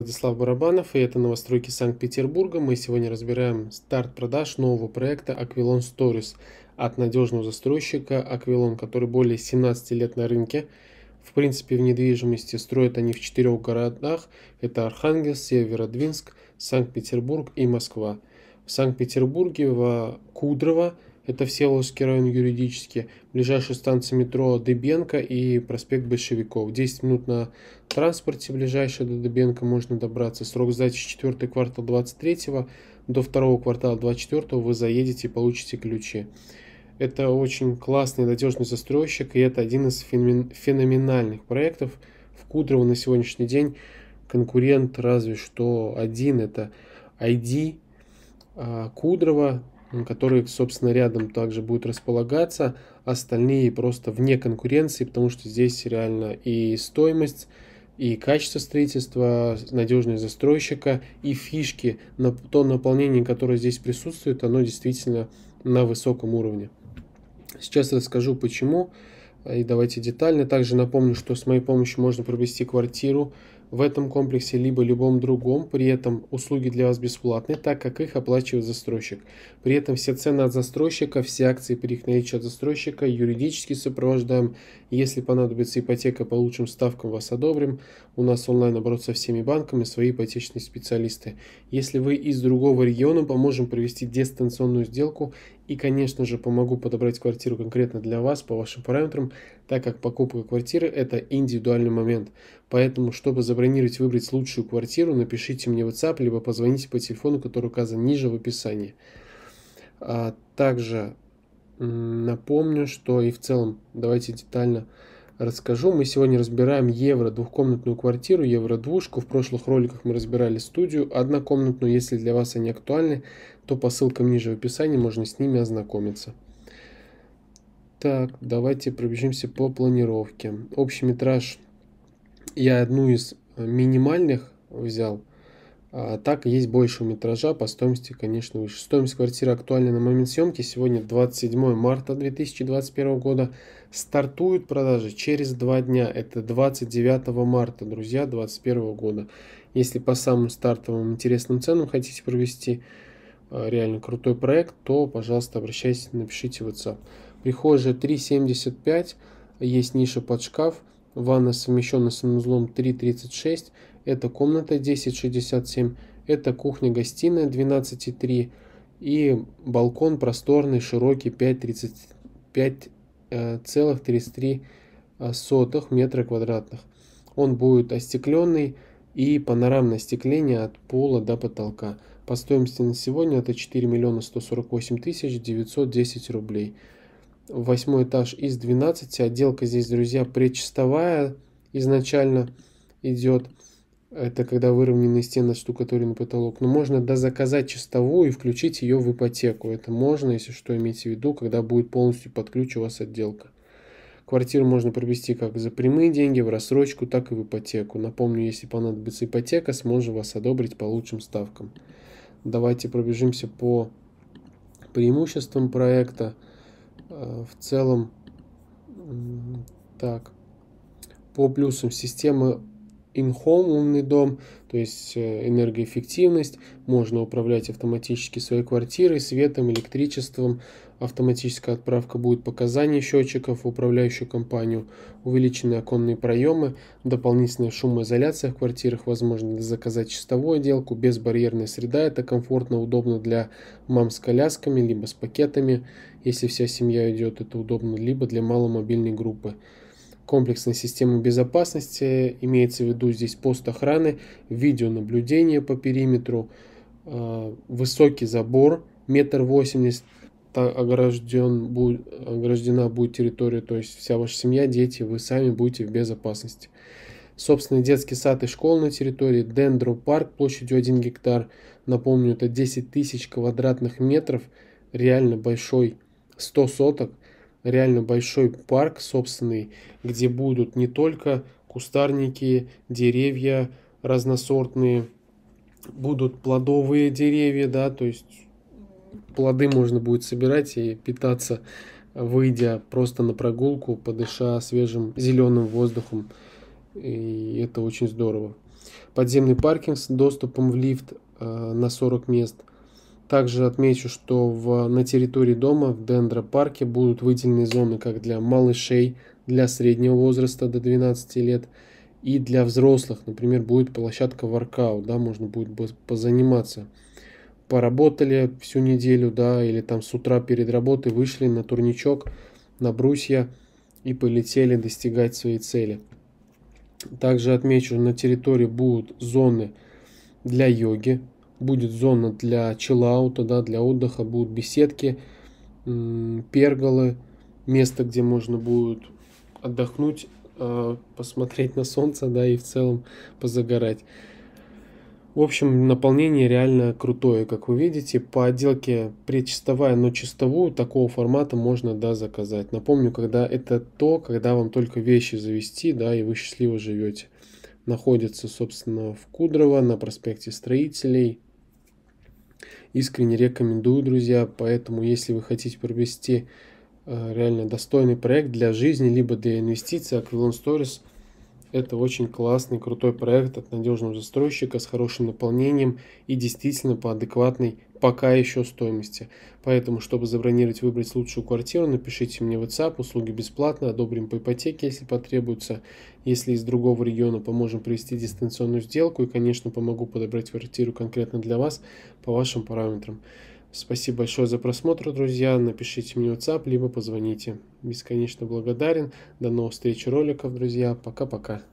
Владислав Барабанов и это новостройки Санкт-Петербурга. Мы сегодня разбираем старт продаж нового проекта Aquilon Stories от надежного застройщика Aquilon, который более 17 лет на рынке. В принципе, в недвижимости строят они в четырех городах. Это Архангельск, Северодвинск, Санкт-Петербург и Москва. В Санкт-Петербурге в Кудрово это Всеволожский район юридически. Ближайшая станция метро Дыбенко и проспект Большевиков. 10 минут на транспорте ближайшее до Дыбенко можно добраться. Срок сдачи 4 квартал 23 до 2 квартала 24 вы заедете и получите ключи. Это очень классный надежный застройщик, и это один из феноменальных проектов в Кудрово на сегодняшний день. Конкурент разве что один, это ID а, Кудрово который, собственно, рядом также будет располагаться. Остальные просто вне конкуренции, потому что здесь реально и стоимость, и качество строительства, надежность застройщика, и фишки, то наполнение, которое здесь присутствует, оно действительно на высоком уровне. Сейчас расскажу почему э, и давайте детально. Также напомню, что с моей помощью можно провести квартиру, в этом комплексе либо любом другом, при этом услуги для вас бесплатны, так как их оплачивает застройщик. При этом все цены от застройщика, все акции при их наличии от застройщика юридически сопровождаем. Если понадобится ипотека по лучшим ставкам, вас одобрим. У нас онлайн оборот со всеми банками, свои ипотечные специалисты. Если вы из другого региона, поможем провести дистанционную сделку и, конечно же, помогу подобрать квартиру конкретно для вас по вашим параметрам, так как покупка квартиры – это индивидуальный момент. Поэтому, чтобы забронировать и выбрать лучшую квартиру, напишите мне WhatsApp, либо позвоните по телефону, который указан ниже в описании. А также напомню, что и в целом давайте детально расскажу. Мы сегодня разбираем евро двухкомнатную квартиру, евро двушку. В прошлых роликах мы разбирали студию однокомнатную. Если для вас они актуальны, то по ссылкам ниже в описании можно с ними ознакомиться. Так, давайте пробежимся по планировке. Общий метраж я одну из минимальных взял – а, так есть больше метража, по стоимости, конечно, выше. Стоимость квартиры актуальна на момент съемки. Сегодня 27 марта 2021 года. Стартуют продажи через два дня. Это 29 марта, друзья, 2021 года. Если по самым стартовым интересным ценам хотите провести а, реально крутой проект, то, пожалуйста, обращайтесь, напишите в WhatsApp. Прихожая 3,75, есть ниша под шкаф, ванна совмещена с санузлом 3,36, это комната 1067, это кухня-гостиная 12,3 и балкон просторный, широкий 5,33 э, э, метра квадратных. Он будет остекленный и панорамное остекление от пола до потолка. По стоимости на сегодня это 4 миллиона 148 тысяч 910 рублей. Восьмой этаж из 12. Отделка здесь, друзья, предчистовая изначально идет. Это когда выровненные стены штукатурен потолок. Но можно дозаказать чистовую и включить ее в ипотеку. Это можно, если что, имейте в виду, когда будет полностью под ключ у вас отделка. Квартиру можно провести как за прямые деньги, в рассрочку, так и в ипотеку. Напомню, если понадобится ипотека, сможем вас одобрить по лучшим ставкам. Давайте пробежимся по преимуществам проекта. Э, в целом, так, по плюсам системы InHome умный дом, то есть э, энергоэффективность, можно управлять автоматически своей квартирой, светом, электричеством, автоматическая отправка будет показаний счетчиков в управляющую компанию, увеличенные оконные проемы, дополнительная шумоизоляция в квартирах, возможно заказать чистовую отделку, безбарьерная среда, это комфортно, удобно для мам с колясками, либо с пакетами, если вся семья идет, это удобно, либо для маломобильной группы комплексной системы безопасности, имеется в виду здесь пост охраны, видеонаблюдение по периметру, э, высокий забор, метр восемьдесят, огражден, будет, ограждена будет территория, то есть вся ваша семья, дети, вы сами будете в безопасности. Собственный детский сад и школа на территории, дендропарк площадью 1 гектар, напомню, это 10 тысяч квадратных метров, реально большой, 100 соток – реально большой парк собственный, где будут не только кустарники, деревья разносортные, будут плодовые деревья, да, то есть плоды можно будет собирать и питаться, выйдя просто на прогулку, подыша свежим зеленым воздухом. И это очень здорово. Подземный паркинг с доступом в лифт э, на 40 мест – также отмечу, что в, на территории дома в дендропарке будут выделены зоны как для малышей, для среднего возраста до 12 лет и для взрослых. Например, будет площадка воркаут, да, можно будет позаниматься. Поработали всю неделю, да, или там с утра перед работой вышли на турничок, на брусья и полетели достигать своей цели. Также отмечу, на территории будут зоны для йоги, будет зона для чиллаута, да, для отдыха, будут беседки, перголы, место, где можно будет отдохнуть, э, посмотреть на солнце, да, и в целом позагорать. В общем, наполнение реально крутое, как вы видите. По отделке предчистовая, но чистовую такого формата можно, да, заказать. Напомню, когда это то, когда вам только вещи завести, да, и вы счастливо живете. Находится, собственно, в Кудрово на проспекте Строителей искренне рекомендую, друзья. Поэтому, если вы хотите провести э, реально достойный проект для жизни, либо для инвестиций, Аквилон Stories – это очень классный, крутой проект от надежного застройщика с хорошим наполнением и действительно по адекватной пока еще стоимости. Поэтому, чтобы забронировать, выбрать лучшую квартиру, напишите мне в WhatsApp, услуги бесплатно, одобрим по ипотеке, если потребуется. Если из другого региона, поможем провести дистанционную сделку и, конечно, помогу подобрать квартиру конкретно для вас по вашим параметрам. Спасибо большое за просмотр, друзья. Напишите мне WhatsApp, либо позвоните. Бесконечно благодарен. До новых встреч роликов, друзья. Пока-пока.